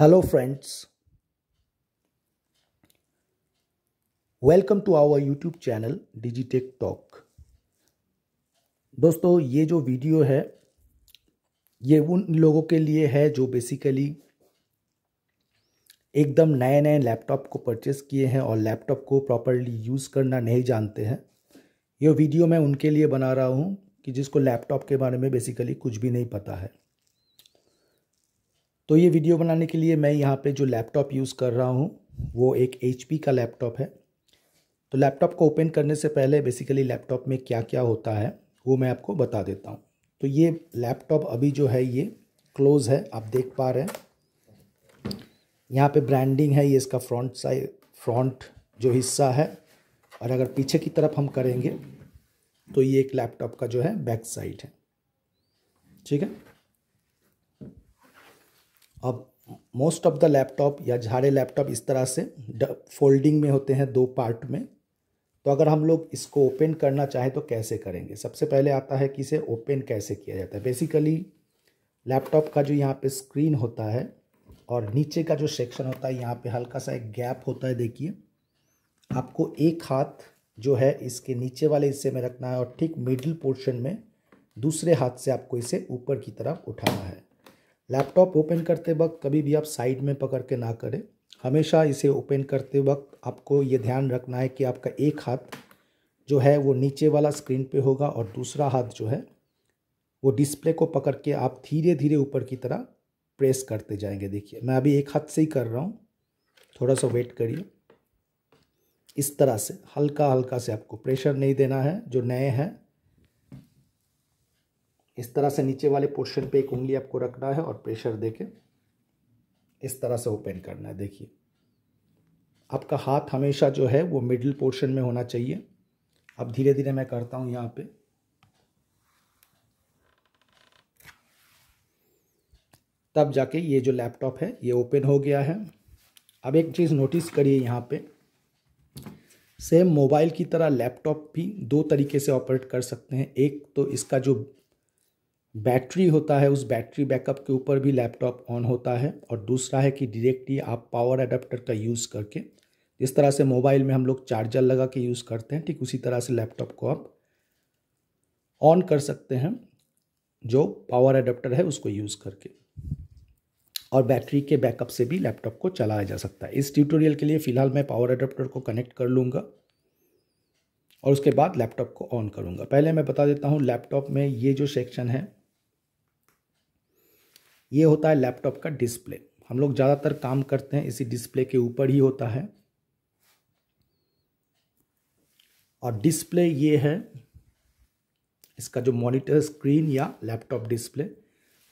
hello friends welcome to our YouTube channel Digitech talk दोस्तों ये जो वीडियो है ये उन लोगों के लिए है जो बेसिकली एकदम नए नए लैपटॉप को परचेस किए हैं और लैपटॉप को प्रॉपरली यूज़ करना नहीं जानते हैं ये वीडियो मैं उनके लिए बना रहा हूँ कि जिसको लैपटॉप के बारे में बेसिकली कुछ भी नहीं पता है तो ये वीडियो बनाने के लिए मैं यहाँ पे जो लैपटॉप यूज़ कर रहा हूँ वो एक एच का लैपटॉप है तो लैपटॉप को ओपन करने से पहले बेसिकली लैपटॉप में क्या क्या होता है वो मैं आपको बता देता हूँ तो ये लैपटॉप अभी जो है ये क्लोज़ है आप देख पा रहे हैं यहाँ पे ब्रांडिंग है ये इसका फ्रंट साइड फ्रंट जो हिस्सा है और अगर पीछे की तरफ हम करेंगे तो ये एक लैपटॉप का जो है बैक साइड है ठीक है अब मोस्ट ऑफ द लैपटॉप या झाड़े लैपटॉप इस तरह से फोल्डिंग में होते हैं दो पार्ट में तो अगर हम लोग इसको ओपन करना चाहें तो कैसे करेंगे सबसे पहले आता है कि इसे ओपन कैसे किया जाता है बेसिकली लैपटॉप का जो यहाँ पे स्क्रीन होता है और नीचे का जो सेक्शन होता है यहाँ पे हल्का सा एक गैप होता है देखिए आपको एक हाथ जो है इसके नीचे वाले हिस्से में रखना है और ठीक मिडिल पोर्शन में दूसरे हाथ से आपको इसे ऊपर की तरफ उठाना है लैपटॉप ओपन करते वक्त कभी भी आप साइड में पकड़ के ना करें हमेशा इसे ओपन करते वक्त आपको ये ध्यान रखना है कि आपका एक हाथ जो है वो नीचे वाला स्क्रीन पे होगा और दूसरा हाथ जो है वो डिस्प्ले को पकड़ के आप धीरे धीरे ऊपर की तरह प्रेस करते जाएंगे देखिए मैं अभी एक हाथ से ही कर रहा हूँ थोड़ा सा वेट करिए इस तरह से हल्का हल्का से आपको प्रेशर नहीं देना है जो नए हैं इस तरह से नीचे वाले पोर्शन पे एक उंगली आपको रखना है और प्रेशर देके इस तरह से ओपन करना है देखिए आपका हाथ हमेशा जो है वो मिडिल पोर्शन में होना चाहिए अब धीरे धीरे मैं करता हूँ यहाँ पे तब जाके ये जो लैपटॉप है ये ओपन हो गया है अब एक चीज़ नोटिस करिए यहाँ पे सेम मोबाइल की तरह लैपटॉप भी दो तरीके से ऑपरेट कर सकते हैं एक तो इसका जो बैटरी होता है उस बैटरी बैकअप के ऊपर भी लैपटॉप ऑन होता है और दूसरा है कि डायरेक्टली आप पावर अडेप्टर का यूज़ करके जिस तरह से मोबाइल में हम लोग चार्जर लगा के यूज़ करते हैं ठीक उसी तरह से लैपटॉप को आप ऑन कर सकते हैं जो पावर अडेप्टर है उसको यूज़ करके और बैटरी के बैकअप से भी लैपटॉप को चलाया जा सकता है इस ट्यूटोरियल के लिए फ़िलहाल मैं पावर अडेप्टर को कनेक्ट कर लूँगा और उसके बाद लैपटॉप को ऑन करूँगा पहले मैं बता देता हूँ लैपटॉप में ये जो सेक्शन है ये होता है लैपटॉप का डिस्प्ले हम लोग ज़्यादातर काम करते हैं इसी डिस्प्ले के ऊपर ही होता है और डिस्प्ले ये है इसका जो मॉनिटर स्क्रीन या लैपटॉप डिस्प्ले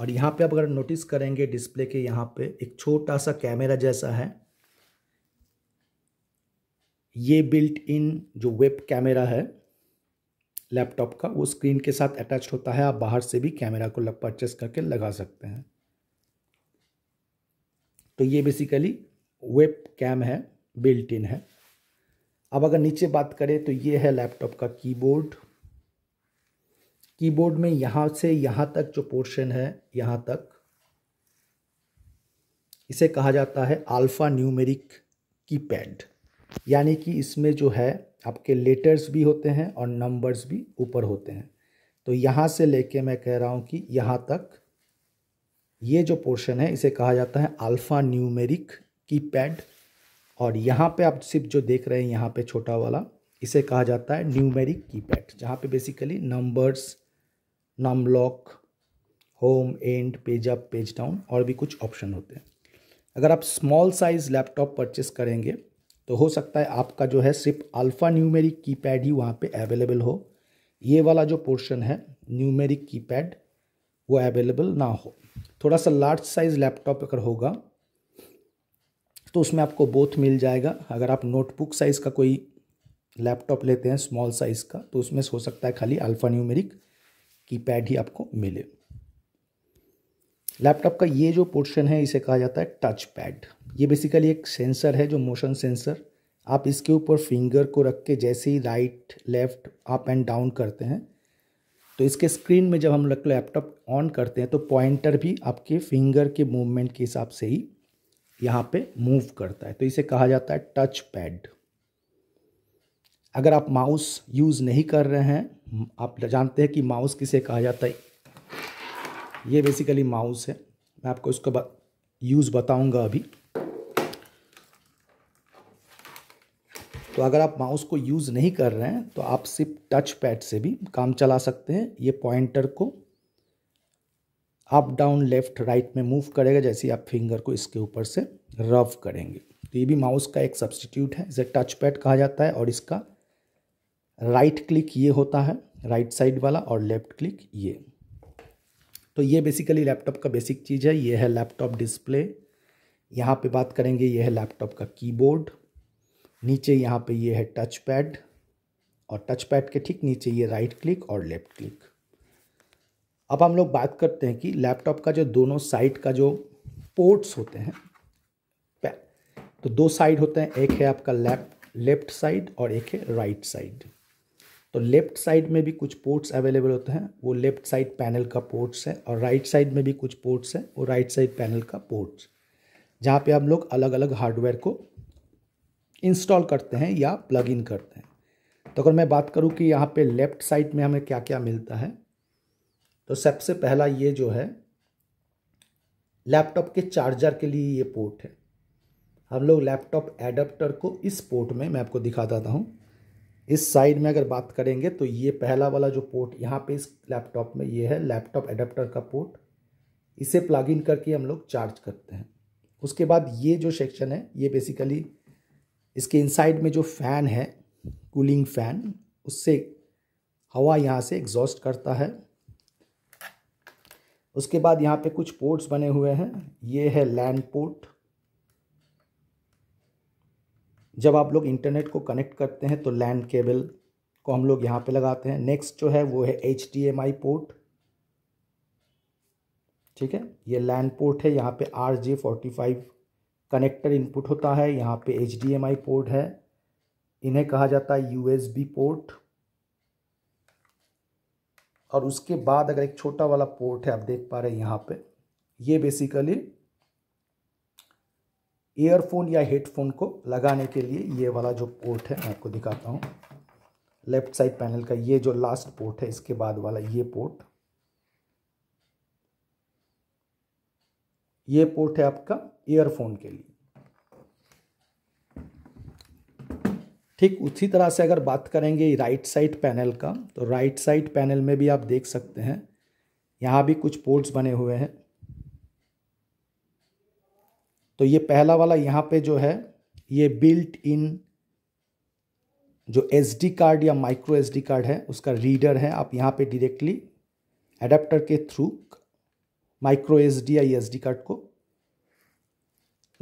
और यहाँ पे आप अगर नोटिस करेंगे डिस्प्ले के यहाँ पे एक छोटा सा कैमरा जैसा है ये बिल्ट इन जो वेब कैमरा है लैपटॉप का वो स्क्रीन के साथ अटैच होता है आप बाहर से भी कैमरा को परचेस करके लगा सकते हैं तो ये बेसिकली वेब कैम है बिल्ट इन है अब अगर नीचे बात करें तो ये है लैपटॉप का कीबोर्ड कीबोर्ड में यहाँ से यहाँ तक जो पोर्शन है यहाँ तक इसे कहा जाता है अल्फ़ा न्यूमेरिक कीपैड यानी कि इसमें जो है आपके लेटर्स भी होते हैं और नंबर्स भी ऊपर होते हैं तो यहाँ से लेके मैं कह रहा हूँ कि यहाँ तक ये जो पोर्शन है इसे कहा जाता है अल्फ़ा न्यूमेरिक कीपैड और यहाँ पे आप सिर्फ जो देख रहे हैं यहाँ पे छोटा वाला इसे कहा जाता है न्यूमेरिक कीपैड जहाँ पे basically numbers num lock home and page up page down और भी कुछ ऑप्शन होते हैं अगर आप स्मॉल साइज़ लैपटॉप परचेस करेंगे तो हो सकता है आपका जो है सिर्फ अल्फ़ा न्यूमेरिक कीपैड ही वहाँ पे अवेलेबल हो ये वाला जो पोर्शन है न्यूमेरिक कीपैड वो अवेलेबल ना हो थोड़ा सा लार्ज साइज लैपटॉप अगर होगा तो उसमें आपको बोथ मिल जाएगा अगर आप नोटबुक साइज़ का कोई लैपटॉप लेते हैं स्मॉल साइज़ का तो उसमें हो सकता है खाली अल्फ़ा न्यूमेरिक की पैड ही आपको मिले लैपटॉप का ये जो पोर्शन है इसे कहा जाता है टच पैड ये बेसिकली एक सेंसर है जो मोशन सेंसर आप इसके ऊपर फिंगर को रख के जैसे ही right left up and down करते हैं तो इसके स्क्रीन में जब हम लोग लैपटॉप ऑन करते हैं तो पॉइंटर भी आपके फिंगर के मूवमेंट के हिसाब से ही यहाँ पे मूव करता है तो इसे कहा जाता है टच पैड अगर आप माउस यूज़ नहीं कर रहे हैं आप जानते हैं कि माउस किसे कहा जाता है ये बेसिकली माउस है मैं आपको इसका यूज़ बताऊँगा अभी तो अगर आप माउस को यूज़ नहीं कर रहे हैं तो आप सिर्फ टच पैड से भी काम चला सकते हैं ये पॉइंटर को अप डाउन लेफ्ट राइट में मूव करेगा जैसे आप फिंगर को इसके ऊपर से रव करेंगे तो ये भी माउस का एक सब्सटीट्यूट है इसे टच पैड कहा जाता है और इसका राइट क्लिक ये होता है राइट साइड वाला और लेफ्ट क्लिक ये तो ये बेसिकली लैपटॉप का बेसिक चीज़ है ये है लैपटॉप डिस्प्ले यहाँ पे बात करेंगे ये है लैपटॉप का कीबोर्ड नीचे यहाँ पे ये है टच पैड और टच पैड के ठीक नीचे ये राइट क्लिक और लेफ्ट क्लिक अब हम लोग बात करते हैं कि लैपटॉप का जो दोनों साइड का जो पोर्ट्स होते हैं तो दो साइड होते हैं एक है आपका लेफ्ट लेफ्ट साइड और एक है राइट साइड तो लेफ्ट साइड में भी कुछ पोर्ट्स अवेलेबल होते हैं वो लेफ्ट साइड पैनल का पोर्ट्स है और राइट साइड में भी कुछ पोर्ट्स हैं वो राइट साइड पैनल का पोर्ट्स जहाँ पे हम लोग अलग अलग हार्डवेयर को इंस्टॉल करते हैं या प्लग इन करते हैं तो अगर मैं बात करूँ कि यहाँ पे लेफ्ट साइड में हमें क्या क्या मिलता है तो सबसे पहला ये जो है लैपटॉप के चार्जर के लिए ये पोर्ट है हम लोग लैपटॉप एडाप्टर को इस पोर्ट में मैं आपको दिखा देता हूँ इस साइड में अगर बात करेंगे तो ये पहला वाला जो पोर्ट यहाँ पे इस लैपटॉप में ये है लैपटॉप एडाप्टर का पोर्ट इसे प्लग इन करके हम लोग चार्ज करते हैं उसके बाद ये जो सेक्शन है ये बेसिकली इसके इनसाइड में जो फ़ैन है कूलिंग फ़ैन उससे हवा यहाँ से एग्जॉस्ट करता है उसके बाद यहाँ पे कुछ पोर्ट्स बने हुए हैं ये है लैंड पोर्ट जब आप लोग इंटरनेट को कनेक्ट करते हैं तो लैंड केबल को हम लोग यहाँ पे लगाते हैं नेक्स्ट जो है वो है एच पोर्ट ठीक है ये लैंड पोर्ट है यहाँ पे R J forty five connector input होता है यहाँ पे एच पोर्ट है इन्हें कहा जाता है यूएसबी पोर्ट और उसके बाद अगर एक छोटा वाला पोर्ट है आप देख पा रहे हैं यहाँ पे ये बेसिकली ईयरफोन या हेडफोन को लगाने के लिए ये वाला जो पोर्ट है मैं आपको दिखाता हूँ लेफ्ट साइड पैनल का ये जो लास्ट पोर्ट है इसके बाद वाला ये पोर्ट ये पोर्ट है आपका ईयरफोन के लिए ठीक उसी तरह से अगर बात करेंगे राइट साइड पैनल का तो राइट साइड पैनल में भी आप देख सकते हैं यहाँ भी कुछ पोर्ट्स बने हुए हैं तो ये पहला वाला यहाँ पे जो है ये बिल्ट इन जो एस कार्ड या माइक्रो एस कार्ड है उसका रीडर है आप यहाँ पे डायरेक्टली एडेप्टर के through micro S D I S D card को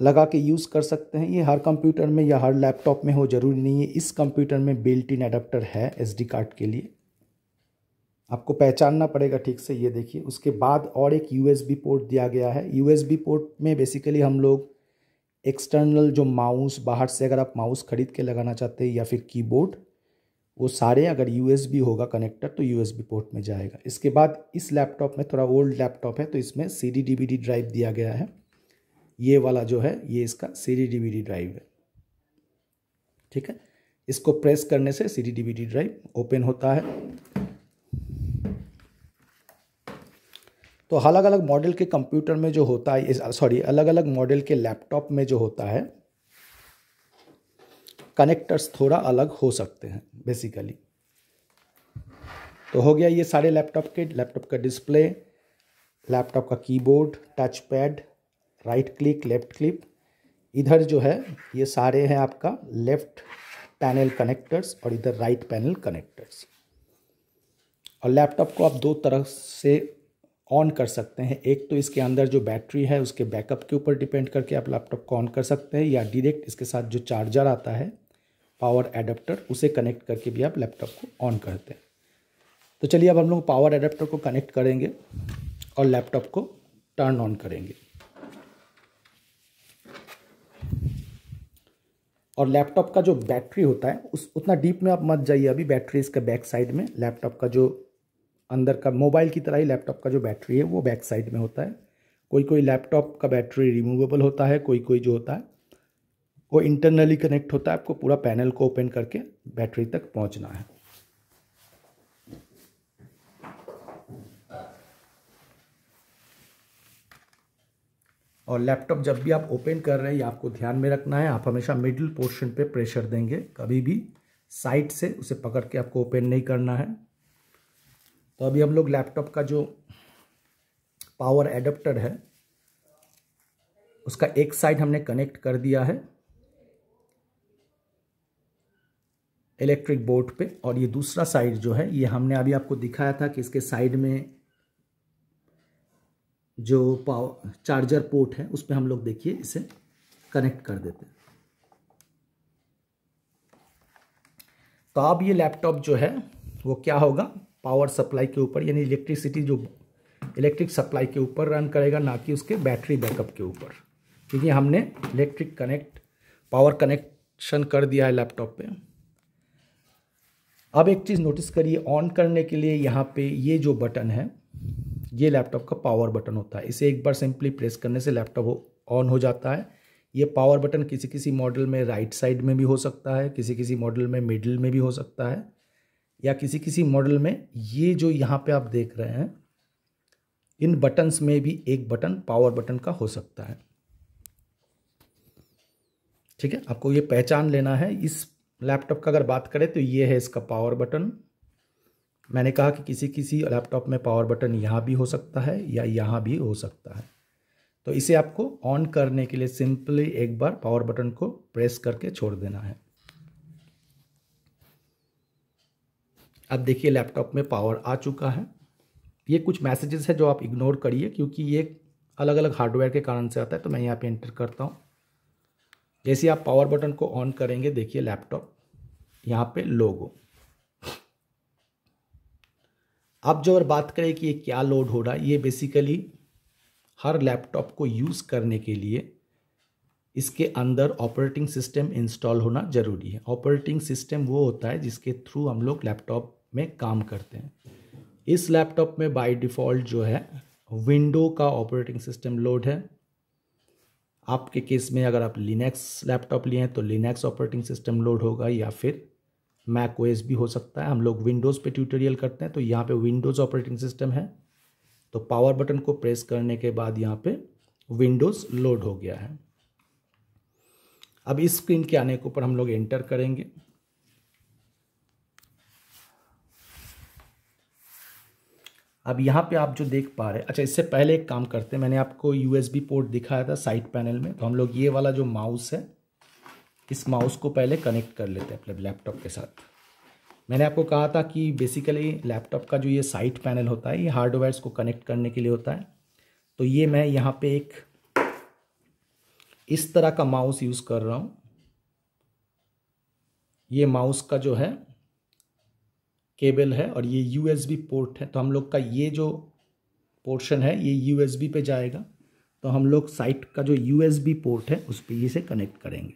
लगा के यूज़ कर सकते हैं ये हर कंप्यूटर में या हर लैपटॉप में हो ज़रूरी नहीं है इस कंप्यूटर में बिल्ट इन अडेप्टर है एस डी कार्ड के लिए आपको पहचानना पड़ेगा ठीक से ये देखिए उसके बाद और एक यू एस बी पोर्ट दिया गया है यू एस बी पोर्ट में बेसिकली हम लोग एक्सटर्नल जो माउस बाहर से अगर आप माउस खरीद के लगाना चाहते हैं या फिर कीबोर्ड वो सारे अगर यू होगा कनेक्टर तो यू पोर्ट में जाएगा इसके बाद इस लैपटॉप में थोड़ा ओल्ड लैपटॉप है तो इसमें सी डी डी ड्राइव दिया गया है ये वाला जो है ये इसका सी डी डी ड्राइव है ठीक है इसको प्रेस करने से C D D drive open होता है तो अलग अलग मॉडल के कंप्यूटर में जो होता है सॉरी अलग अलग मॉडल के लैपटॉप में जो होता है कनेक्टर्स थोड़ा अलग हो सकते हैं बेसिकली तो हो गया ये सारे लैपटॉप के लैपटॉप का डिस्प्ले लैपटॉप का keyboard touch pad right click left click इधर जो है ये सारे हैं आपका लेफ्ट पैनल कनेक्टर्स और इधर राइट पैनल कनेक्टर्स और लैपटॉप को आप दो तरह से ऑन कर सकते हैं एक तो इसके अंदर जो बैटरी है उसके बैकअप के ऊपर डिपेंड करके आप लैपटॉप को ऑन कर सकते हैं या डायरेक्ट इसके साथ जो चार्जर आता है पावर एडाप्टर उसे कनेक्ट करके भी आप लैपटॉप को ऑन करते हैं तो चलिए अब हम लोग पावर एडाप्टर को कनेक्ट करेंगे और लैपटॉप को टर्न ऑन करेंगे और लैपटॉप का जो बैटरी होता है उस उतना डीप में आप मत जाइए अभी बैटरी इसका बैक साइड में लैपटॉप का जो अंदर का मोबाइल की तरह ही लैपटॉप का जो बैटरी है वो बैक साइड में होता है कोई कोई लैपटॉप का बैटरी रिमूवेबल होता है कोई कोई जो होता है वो इंटरनली कनेक्ट होता है आपको पूरा पैनल को ओपन करके बैटरी तक पहुंचना है और लैपटॉप जब भी आप ओपन कर रहे हैं आपको ध्यान में रखना है आप हमेशा मिडिल पोर्शन पे प्रेशर देंगे कभी भी साइड से उसे पकड़ के आपको ओपन नहीं करना है तो अभी हम लोग लैपटॉप का जो पावर एडप्टर है उसका एक साइड हमने कनेक्ट कर दिया है इलेक्ट्रिक बोर्ड पे और ये दूसरा साइड जो है ये हमने अभी आपको दिखाया था कि इसके साइड में जो पावर चार्जर पोर्ट है उस पर हम लोग देखिए इसे कनेक्ट कर देते हैं तो अब ये लैपटॉप जो है वो क्या होगा पावर सप्लाई के ऊपर यानी इलेक्ट्रिसिटी जो इलेक्ट्रिक सप्लाई के ऊपर रन करेगा ना कि उसके बैटरी बैकअप के ऊपर क्योंकि हमने इलेक्ट्रिक कनेक्ट पावर कनेक्शन कर दिया है लैपटॉप पे अब एक चीज़ नोटिस करिए ऑन करने के लिए यहाँ पे ये जो बटन है ये लैपटॉप का पावर बटन होता है इसे एक बार सिंपली प्रेस करने से लैपटॉप ऑन हो जाता है ये पावर बटन किसी किसी मॉडल में राइट साइड में भी हो सकता है किसी किसी मॉडल में मिडिल में भी हो सकता है या किसी किसी मॉडल में ये जो यहाँ पे आप देख रहे हैं इन बटन्स में भी एक बटन पावर बटन का हो सकता है ठीक है आपको ये पहचान लेना है इस लैपटॉप का अगर बात करें तो ये है इसका पावर बटन मैंने कहा कि किसी किसी लैपटॉप में पावर बटन यहाँ भी हो सकता है या यहाँ भी हो सकता है तो इसे आपको ऑन करने के लिए सिंपली एक बार पावर बटन को प्रेस करके छोड़ देना है अब देखिए लैपटॉप में पावर आ चुका है ये कुछ मैसेजेस है जो आप इग्नोर करिए क्योंकि ये अलग अलग हार्डवेयर के कारण से आता है तो मैं यहाँ पे एंटर करता हूँ जैसे आप पावर बटन को ऑन करेंगे देखिए लैपटॉप यहाँ पे लोगो अब जो अगर बात करें कि ये क्या लोड हो रहा है ये बेसिकली हर लैपटॉप को यूज़ करने के लिए इसके अंदर ऑपरेटिंग सिस्टम इंस्टॉल होना ज़रूरी है ऑपरेटिंग सिस्टम वो होता है जिसके थ्रू हम लोग लैपटॉप में काम करते हैं इस लैपटॉप में बाय डिफ़ॉल्ट जो है विंडो का ऑपरेटिंग सिस्टम लोड है आपके केस में अगर आप लिनक्स लैपटॉप लिए हैं तो लिनक्स ऑपरेटिंग सिस्टम लोड होगा या फिर मैक ओएस भी हो सकता है हम लोग विंडोज़ पे ट्यूटोरियल करते हैं तो यहाँ पे विंडोज़ ऑपरेटिंग सिस्टम है तो पावर बटन को प्रेस करने के बाद यहाँ पे विंडोज़ लोड हो गया है अब इस स्क्रीन के आने के ऊपर हम लोग एंटर करेंगे अब यहाँ पे आप जो देख पा रहे हैं अच्छा इससे पहले एक काम करते हैं मैंने आपको यू पोर्ट दिखाया था साइड पैनल में तो हम लोग ये वाला जो माउस है इस माउस को पहले कनेक्ट कर लेते हैं अपने लैपटॉप के साथ मैंने आपको कहा था कि बेसिकली लैपटॉप का जो ये साइड पैनल होता है ये हार्डवेयर्स को कनेक्ट करने के लिए होता है तो ये मैं यहाँ पे एक इस तरह का माउस यूज़ कर रहा हूँ ये माउस का जो है केबल है और ये यू पोर्ट है तो हम लोग का ये जो पोर्शन है ये यूएसबी पे जाएगा तो हम लोग साइट का जो यूएसबी पोर्ट है उस पर इसे कनेक्ट करेंगे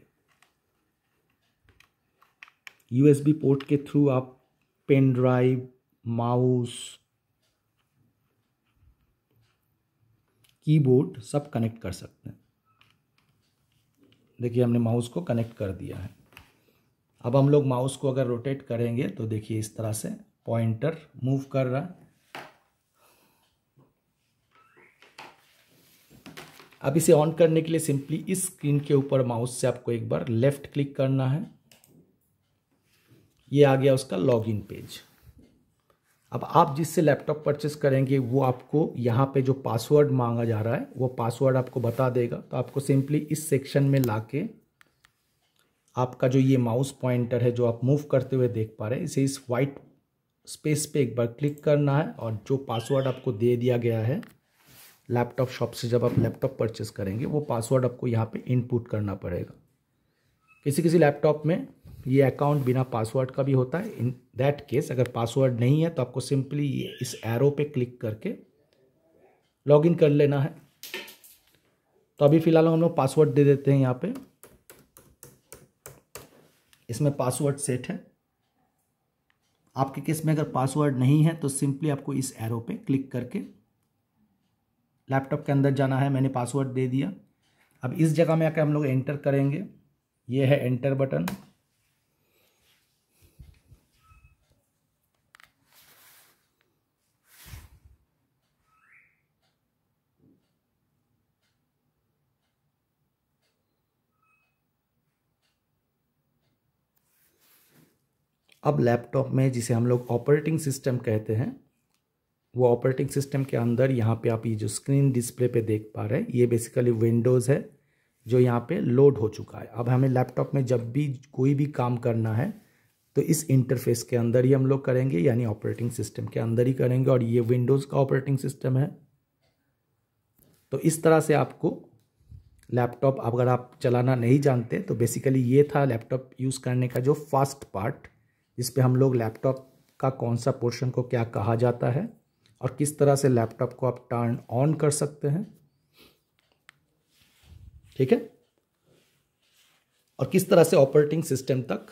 यूएसबी पोर्ट के थ्रू आप पेन ड्राइव माउस कीबोर्ड सब कनेक्ट कर सकते हैं देखिए हमने माउस को कनेक्ट कर दिया है अब हम लोग माउस को अगर रोटेट करेंगे तो देखिए इस तरह से पॉइंटर मूव कर रहा है अब इसे ऑन करने के लिए सिंपली इस स्क्रीन के ऊपर माउस से आपको एक बार लेफ्ट क्लिक करना है ये आ गया उसका लॉगिन पेज अब आप जिससे लैपटॉप परचेस करेंगे वो आपको यहाँ पे जो पासवर्ड मांगा जा रहा है वो पासवर्ड आपको बता देगा तो आपको सिंपली इस सेक्शन में लाके आपका जो ये माउस पॉइंटर है जो आप मूव करते हुए देख पा रहे हैं इसे इस वाइट स्पेस पे एक बार क्लिक करना है और जो पासवर्ड आपको दे दिया गया है लैपटॉप शॉप से जब आप लैपटॉप परचेस करेंगे वो पासवर्ड आपको यहाँ पे इनपुट करना पड़ेगा किसी किसी लैपटॉप में ये अकाउंट बिना पासवर्ड का भी होता है इन दैट केस अगर पासवर्ड नहीं है तो आपको सिंपली ये इस एरो पे क्लिक करके लॉगिन कर लेना है तो अभी फ़िलहाल हम लोग पासवर्ड दे देते हैं यहाँ पर इसमें पासवर्ड सेट है आपके केस में अगर पासवर्ड नहीं है तो सिंपली आपको इस एरो पे क्लिक करके लैपटॉप के अंदर जाना है मैंने पासवर्ड दे दिया अब इस जगह में आकर हम लोग एंटर करेंगे ये है एंटर बटन अब लैपटॉप में जिसे हम लोग ऑपरेटिंग सिस्टम कहते हैं वो ऑपरेटिंग सिस्टम के अंदर यहाँ पे आप ये जो स्क्रीन डिस्प्ले पे देख पा रहे हैं ये बेसिकली विंडोज़ है जो यहाँ पे लोड हो चुका है अब हमें लैपटॉप में जब भी कोई भी काम करना है तो इस इंटरफेस के अंदर ही हम लोग करेंगे यानी ऑपरेटिंग सिस्टम के अंदर ही करेंगे और ये विंडोज़ का ऑपरेटिंग सिस्टम है तो इस तरह से आपको लैपटॉप अगर आप चलाना नहीं जानते तो बेसिकली ये था लैपटॉप यूज़ करने का जो फास्ट पार्ट इस पर हम लोग लैपटॉप का कौन सा पोर्शन को क्या कहा जाता है और किस तरह से लैपटॉप को आप टर्न ऑन कर सकते हैं ठीक है और किस तरह से ऑपरेटिंग सिस्टम तक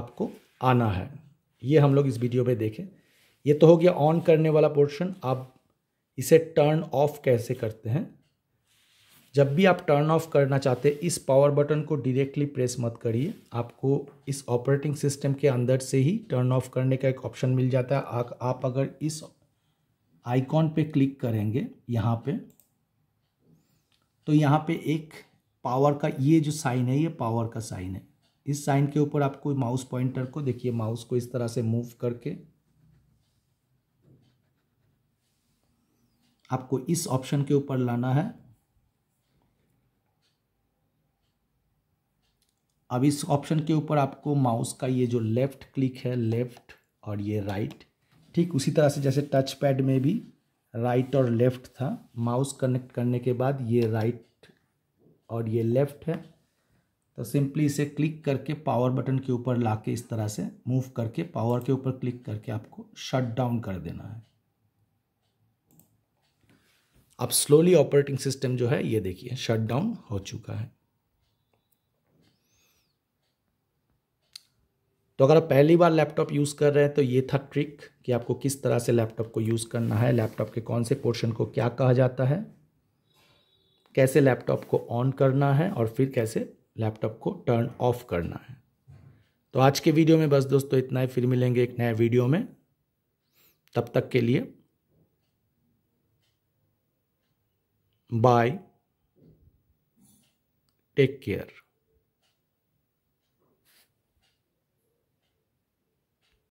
आपको आना है ये हम लोग इस वीडियो में देखें ये तो हो गया ऑन करने वाला पोर्शन आप इसे टर्न ऑफ कैसे करते हैं जब भी आप टर्न ऑफ करना चाहते हैं इस पावर बटन को डायरेक्टली प्रेस मत करिए आपको इस ऑपरेटिंग सिस्टम के अंदर से ही टर्न ऑफ करने का एक ऑप्शन मिल जाता है आ, आप अगर इस आइकॉन पे क्लिक करेंगे यहाँ पे तो यहाँ पे एक पावर का ये जो साइन है ये पावर का साइन है इस साइन के ऊपर आपको माउस पॉइंटर को देखिए माउस को इस तरह से मूव करके आपको इस ऑप्शन के ऊपर लाना है अब इस ऑप्शन के ऊपर आपको माउस का ये जो लेफ़्ट क्लिक है लेफ़्ट और ये राइट ठीक उसी तरह से जैसे टच पैड में भी राइट और लेफ़्ट था माउस कनेक्ट करने के बाद ये राइट और ये लेफ़्ट है तो सिंपली इसे क्लिक करके पावर बटन के ऊपर ला के इस तरह से मूव करके पावर के ऊपर क्लिक करके आपको शट डाउन कर देना है अब स्लोली ऑपरेटिंग सिस्टम जो है ये देखिए शट डाउन हो चुका है तो अगर आप पहली बार लैपटॉप यूज़ कर रहे हैं तो ये था ट्रिक कि आपको किस तरह से लैपटॉप को यूज़ करना है लैपटॉप के कौन से पोर्शन को क्या कहा जाता है कैसे लैपटॉप को ऑन करना है और फिर कैसे लैपटॉप को टर्न ऑफ करना है तो आज के वीडियो में बस दोस्तों इतना ही फिर मिलेंगे एक नए वीडियो में तब तक के लिए बाय टेक केयर